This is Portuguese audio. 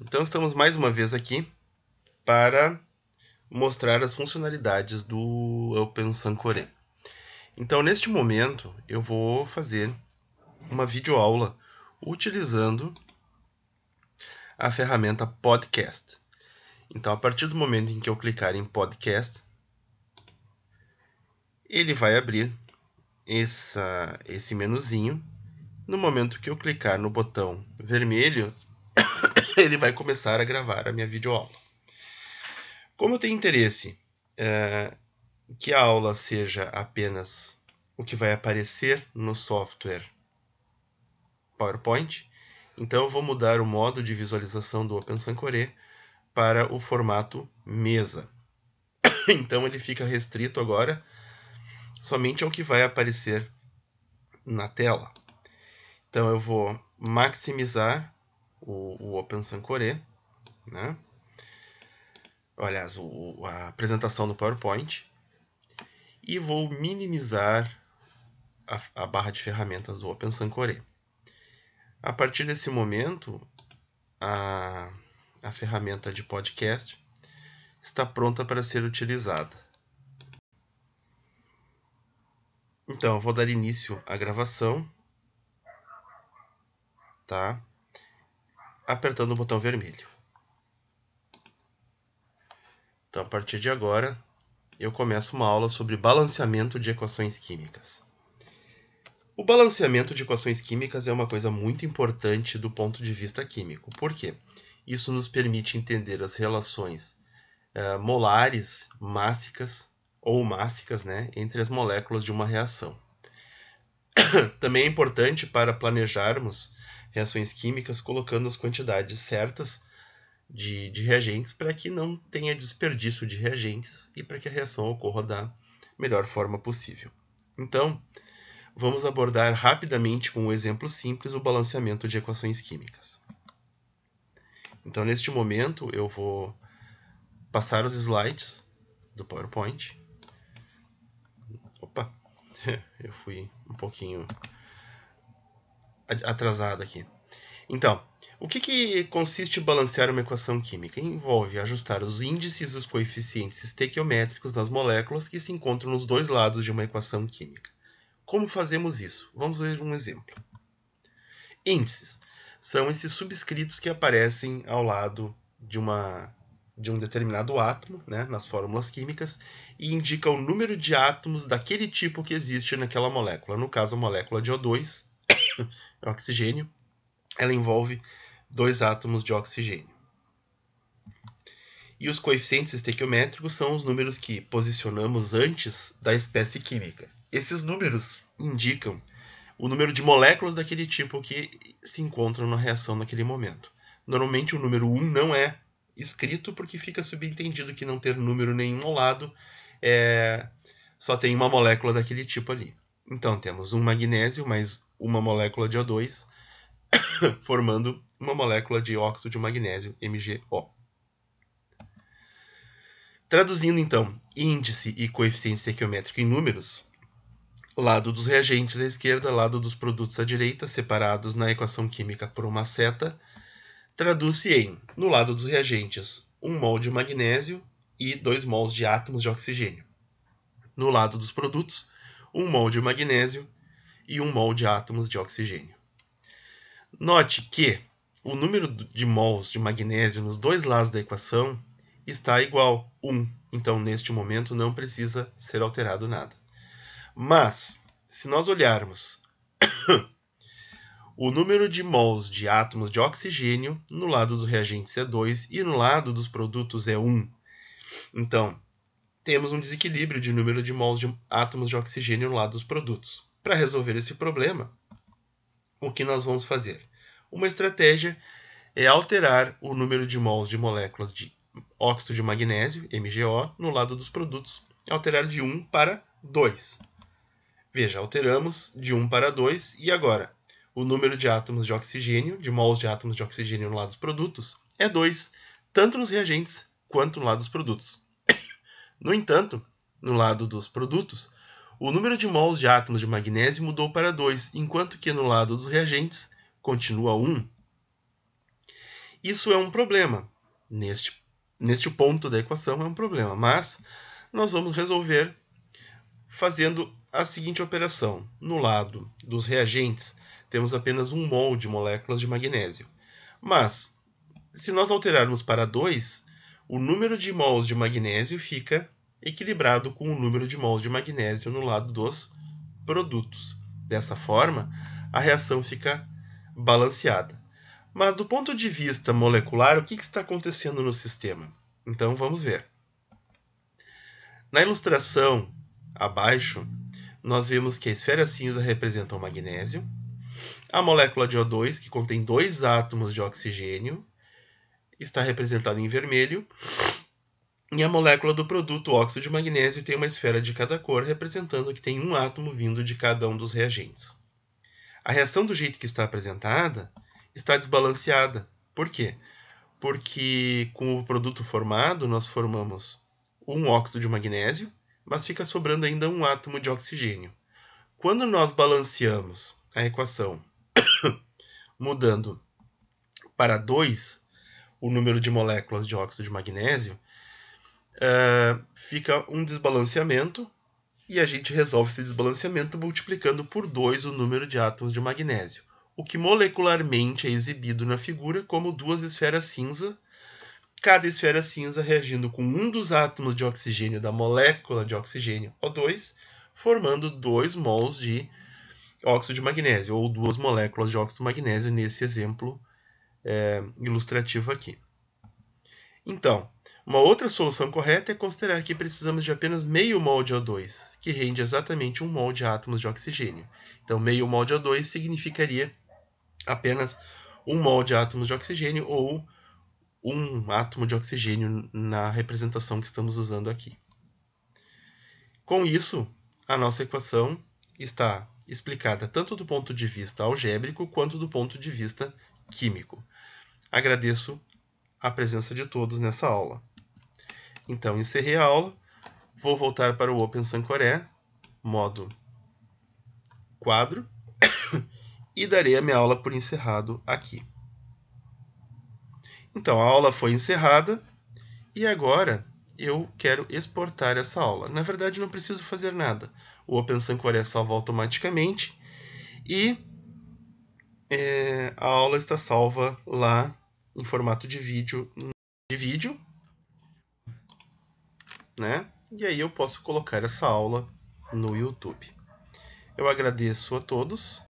Então estamos mais uma vez aqui para mostrar as funcionalidades do Open Sancore. Então neste momento eu vou fazer uma videoaula utilizando a ferramenta Podcast. Então a partir do momento em que eu clicar em Podcast, ele vai abrir essa, esse menuzinho. No momento que eu clicar no botão vermelho, ele vai começar a gravar a minha videoaula. Como eu tenho interesse é, que a aula seja apenas o que vai aparecer no software PowerPoint, então eu vou mudar o modo de visualização do OpenSancoré para o formato mesa. Então ele fica restrito agora somente ao que vai aparecer na tela. Então eu vou maximizar o, o Open Sankore, né? aliás, o, a apresentação do PowerPoint, e vou minimizar a, a barra de ferramentas do Open Sankore. A partir desse momento, a, a ferramenta de podcast está pronta para ser utilizada. Então, eu vou dar início à gravação, tá? apertando o botão vermelho. Então, a partir de agora, eu começo uma aula sobre balanceamento de equações químicas. O balanceamento de equações químicas é uma coisa muito importante do ponto de vista químico. Por quê? Isso nos permite entender as relações eh, molares, mássicas ou mássicas, né, entre as moléculas de uma reação. Também é importante para planejarmos reações químicas, colocando as quantidades certas de, de reagentes para que não tenha desperdício de reagentes e para que a reação ocorra da melhor forma possível. Então, vamos abordar rapidamente com um exemplo simples o balanceamento de equações químicas. Então, neste momento, eu vou passar os slides do PowerPoint. Opa, eu fui um pouquinho atrasado aqui. Então, o que, que consiste balancear uma equação química? Envolve ajustar os índices e os coeficientes estequiométricos das moléculas que se encontram nos dois lados de uma equação química. Como fazemos isso? Vamos ver um exemplo. Índices são esses subscritos que aparecem ao lado de, uma, de um determinado átomo, né, nas fórmulas químicas, e indicam o número de átomos daquele tipo que existe naquela molécula. No caso, a molécula de O2 é oxigênio, ela envolve dois átomos de oxigênio. E os coeficientes estequiométricos são os números que posicionamos antes da espécie química. Esses números indicam o número de moléculas daquele tipo que se encontram na reação naquele momento. Normalmente o número 1 não é escrito porque fica subentendido que não ter número nenhum ao lado é... só tem uma molécula daquele tipo ali. Então temos um magnésio mais uma molécula de O2, formando uma molécula de óxido de magnésio, MgO. Traduzindo então índice e coeficiente estequiométrico em números, lado dos reagentes à esquerda, lado dos produtos à direita, separados na equação química por uma seta, traduz-se em, no lado dos reagentes, 1 mol de magnésio e 2 mols de átomos de oxigênio. No lado dos produtos, um mol de magnésio e um mol de átomos de oxigênio. Note que o número de mols de magnésio nos dois lados da equação está igual 1, então neste momento não precisa ser alterado nada. Mas, se nós olharmos o número de mols de átomos de oxigênio, no lado dos reagentes é 2 e no lado dos produtos é 1. Então, temos um desequilíbrio de número de mols de átomos de oxigênio no lado dos produtos. Para resolver esse problema, o que nós vamos fazer? Uma estratégia é alterar o número de mols de moléculas de óxido de magnésio, MgO, no lado dos produtos, alterar de 1 para 2. Veja, alteramos de 1 para 2 e agora o número de átomos de oxigênio, de mols de átomos de oxigênio no lado dos produtos, é 2, tanto nos reagentes quanto no lado dos produtos. No entanto, no lado dos produtos, o número de mols de átomos de magnésio mudou para 2, enquanto que no lado dos reagentes continua 1. Um. Isso é um problema. Neste, neste ponto da equação é um problema, mas nós vamos resolver fazendo a seguinte operação. No lado dos reagentes, temos apenas um mol de moléculas de magnésio. Mas, se nós alterarmos para 2, o número de mols de magnésio fica equilibrado com o número de mols de magnésio no lado dos produtos. Dessa forma, a reação fica balanceada. Mas do ponto de vista molecular, o que está acontecendo no sistema? Então vamos ver. Na ilustração abaixo, nós vemos que a esfera cinza representa o magnésio, a molécula de O2, que contém dois átomos de oxigênio, está representada em vermelho, e a molécula do produto, óxido de magnésio, tem uma esfera de cada cor, representando que tem um átomo vindo de cada um dos reagentes. A reação do jeito que está apresentada está desbalanceada. Por quê? Porque com o produto formado, nós formamos um óxido de magnésio, mas fica sobrando ainda um átomo de oxigênio. Quando nós balanceamos a equação mudando para 2 o número de moléculas de óxido de magnésio, é, fica um desbalanceamento e a gente resolve esse desbalanceamento multiplicando por 2 o número de átomos de magnésio, o que molecularmente é exibido na figura como duas esferas cinza, cada esfera cinza reagindo com um dos átomos de oxigênio da molécula de oxigênio O2, formando dois mols de óxido de magnésio, ou duas moléculas de óxido de magnésio nesse exemplo é, ilustrativo aqui. Então, uma outra solução correta é considerar que precisamos de apenas meio de O2, que rende exatamente um mol de átomos de oxigênio. Então, meio mol de O2 significaria apenas um mol de átomos de oxigênio ou um átomo de oxigênio na representação que estamos usando aqui. Com isso, a nossa equação está explicada tanto do ponto de vista algébrico quanto do ponto de vista químico. Agradeço a presença de todos nessa aula. Então, encerrei a aula. Vou voltar para o Open modo quadro, e darei a minha aula por encerrado aqui. Então, a aula foi encerrada e agora eu quero exportar essa aula. Na verdade, não preciso fazer nada. O Open Sancoré salva automaticamente e é, a aula está salva lá em formato de vídeo, de vídeo né? E aí eu posso colocar essa aula no YouTube. Eu agradeço a todos